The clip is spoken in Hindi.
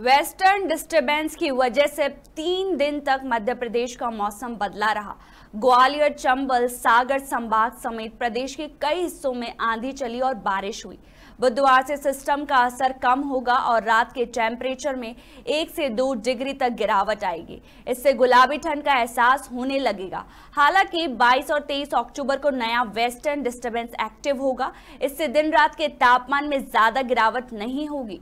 वेस्टर्न डिस्टरबेंस की वजह से तीन दिन तक मध्य प्रदेश का मौसम बदला रहा ग्वालियर चंबल सागर संभाग समेत प्रदेश के कई हिस्सों में आंधी चली और बारिश हुई बुधवार से सिस्टम का असर कम होगा और रात के टेम्परेचर में एक से दो डिग्री तक गिरावट आएगी इससे गुलाबी ठंड का एहसास होने लगेगा हालांकि 22 और 23 अक्टूबर को नया वेस्टर्न डिस्टर्बेंस एक्टिव होगा इससे दिन रात के तापमान में ज्यादा गिरावट नहीं होगी